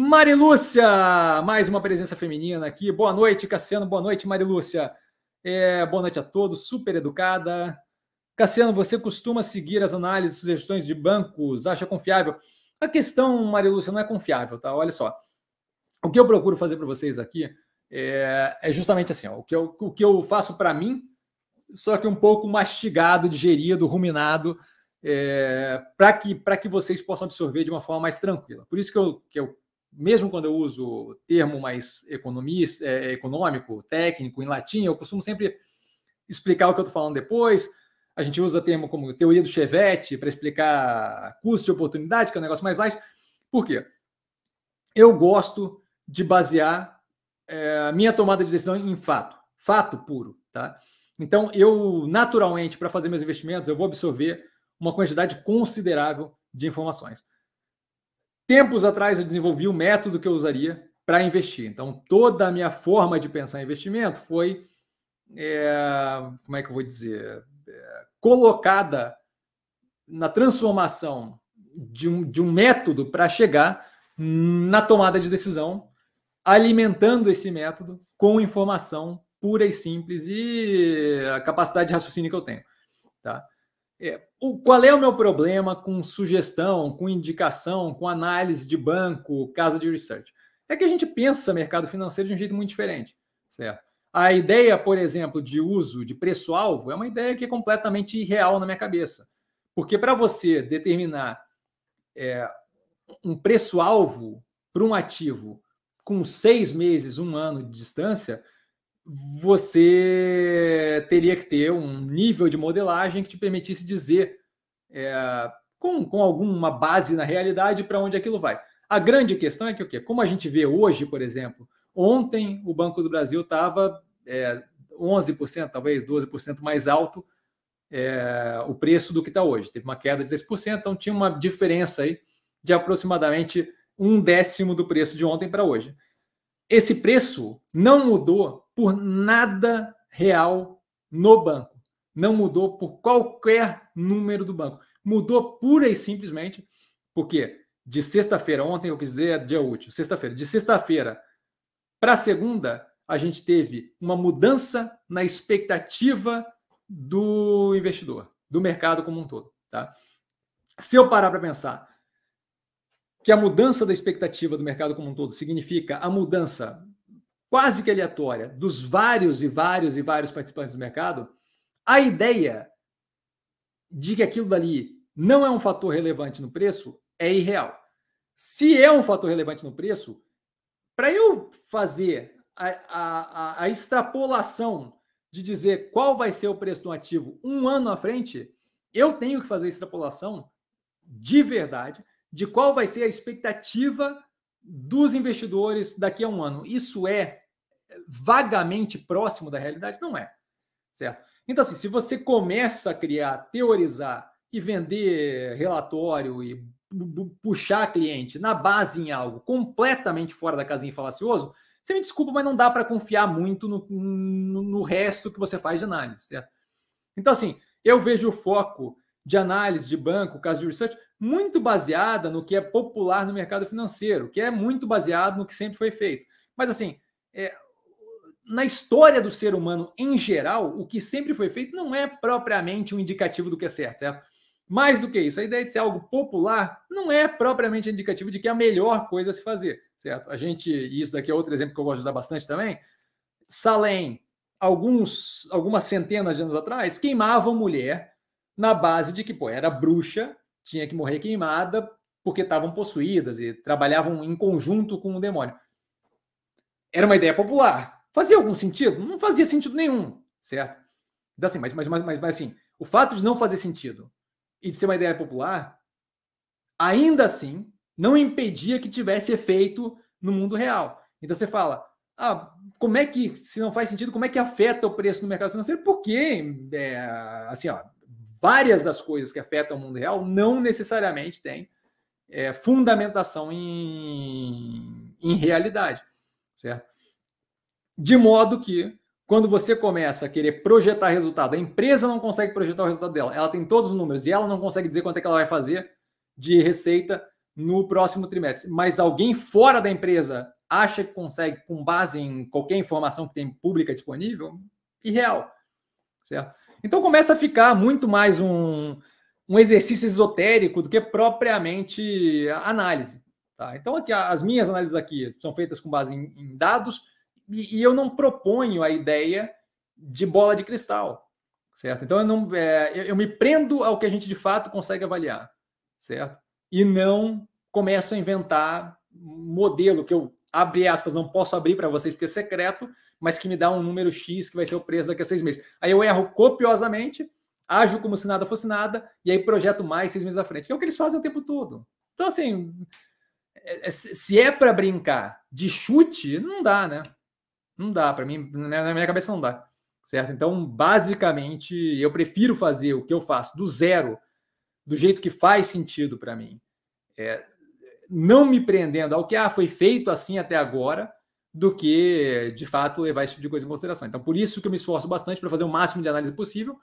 Marilúcia, mais uma presença feminina aqui. Boa noite, Cassiano. Boa noite, Marilúcia. É, boa noite a todos, super educada. Cassiano, você costuma seguir as análises e sugestões de bancos? Acha confiável? A questão, Marilúcia, não é confiável, tá? Olha só. O que eu procuro fazer para vocês aqui é, é justamente assim: ó, o, que eu, o que eu faço para mim, só que um pouco mastigado, digerido, ruminado, é, para que, que vocês possam absorver de uma forma mais tranquila. Por isso que eu, que eu mesmo quando eu uso termo mais economista, é, é, econômico, técnico, em latim, eu costumo sempre explicar o que eu estou falando depois. A gente usa termo como teoria do chevette para explicar custo de oportunidade, que é um negócio mais light. Por quê? Eu gosto de basear é, minha tomada de decisão em fato, fato puro, tá? Então, eu naturalmente, para fazer meus investimentos, eu vou absorver uma quantidade considerável de informações. Tempos atrás eu desenvolvi o método que eu usaria para investir. Então, toda a minha forma de pensar em investimento foi, é, como é que eu vou dizer, é, colocada na transformação de um, de um método para chegar na tomada de decisão, alimentando esse método com informação pura e simples e a capacidade de raciocínio que eu tenho. Tá? É, o, qual é o meu problema com sugestão, com indicação, com análise de banco, casa de research? É que a gente pensa mercado financeiro de um jeito muito diferente, certo? A ideia, por exemplo, de uso de preço-alvo é uma ideia que é completamente irreal na minha cabeça. Porque para você determinar é, um preço-alvo para um ativo com seis meses, um ano de distância, você teria que ter um nível de modelagem que te permitisse dizer é, com, com alguma base na realidade para onde aquilo vai. A grande questão é que o quê? Como a gente vê hoje, por exemplo, ontem o Banco do Brasil estava é, 11%, talvez 12% mais alto é, o preço do que está hoje. Teve uma queda de 10%, então tinha uma diferença aí de aproximadamente um décimo do preço de ontem para hoje. Esse preço não mudou por nada real no banco. Não mudou por qualquer número do banco. Mudou pura e simplesmente porque de sexta-feira, ontem eu quis dizer é dia útil, sexta-feira, de sexta-feira para segunda, a gente teve uma mudança na expectativa do investidor, do mercado como um todo. Tá? Se eu parar para pensar que a mudança da expectativa do mercado como um todo significa a mudança quase que aleatória dos vários e vários e vários participantes do mercado, a ideia de que aquilo dali não é um fator relevante no preço é irreal. Se é um fator relevante no preço, para eu fazer a, a, a, extrapolação de dizer qual vai ser o preço do ativo um ano à frente, eu tenho que fazer a extrapolação de verdade de qual vai ser a expectativa dos investidores daqui a um ano. Isso é vagamente próximo da realidade? Não é. Certo? Então, assim, se você começa a criar, teorizar e vender relatório e puxar cliente na base em algo completamente fora da casinha falacioso, você me desculpa, mas não dá para confiar muito no, no, no, resto que você faz de análise. Certo? Então, assim, eu vejo o foco de análise de banco, caso de research, muito baseada no que é popular no mercado financeiro, que é muito baseado no que sempre foi feito. Mas assim, é, na história do ser humano em geral, o que sempre foi feito não é propriamente um indicativo do que é certo, certo? Mais do que isso, a ideia de ser algo popular não é propriamente indicativo de que é a melhor coisa a se fazer, certo? A gente, e isso daqui é outro exemplo que eu gosto de dar bastante também, Salem, alguns, algumas centenas de anos atrás, queimavam mulher na base de que, pô, era bruxa, tinha que morrer queimada, porque estavam possuídas e trabalhavam em conjunto com o demônio. Era uma ideia popular. Fazia algum sentido? Não fazia sentido nenhum, certo? Então, assim, mas, mas, mas, mas assim, o fato de não fazer sentido e de ser uma ideia popular, ainda assim, não impedia que tivesse efeito no mundo real. Então você fala, ah, como é que, se não faz sentido, como é que afeta o preço no mercado financeiro? Porque, é, assim, ó, várias das coisas que afetam o mundo real não necessariamente têm é, fundamentação em, em realidade, certo? De modo que, quando você começa a querer projetar resultado, a empresa não consegue projetar o resultado dela, ela tem todos os números e ela não consegue dizer quanto é que ela vai fazer de receita no próximo trimestre, mas alguém fora da empresa acha que consegue com base em qualquer informação que tem pública disponível? Irreal, certo? Então começa a ficar muito mais um, um exercício esotérico do que propriamente análise. Tá? Então, aqui, as minhas análises aqui são feitas com base em, em dados e, e, eu não proponho a ideia de bola de cristal, certo? Então, eu, não, é, eu, eu, me prendo ao que a gente de fato consegue avaliar, certo? E não começo a inventar modelo que eu abre aspas, não posso abrir para vocês porque é secreto, mas que me dá um número X que vai ser o preço daqui a seis meses. Aí eu erro copiosamente, ajo como se nada fosse nada, e aí projeto mais seis meses à frente. Que é o que eles fazem o tempo todo. Então, assim, é, é, se é para brincar de chute, não dá, né? Não dá, para mim, na minha cabeça não dá. Certo? Então, basicamente, eu prefiro fazer o que eu faço do zero, do jeito que faz sentido para mim. É, não me prendendo ao que ah, foi feito assim até agora, do que de fato levar esse tipo de coisa em consideração. Então, por isso que eu me esforço bastante para fazer o máximo de análise possível,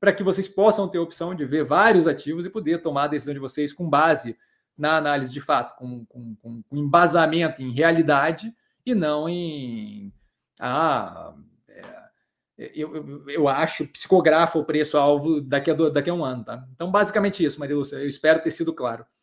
para que vocês possam ter a opção de ver vários ativos e poder tomar a decisão de vocês com base na análise de fato, com, com, com embasamento em realidade e não em. Ah, é, eu, eu, eu acho, psicografo o preço-alvo daqui, a daqui a um ano, tá? Então, basicamente isso, Maria Lúcia. Eu espero ter sido claro.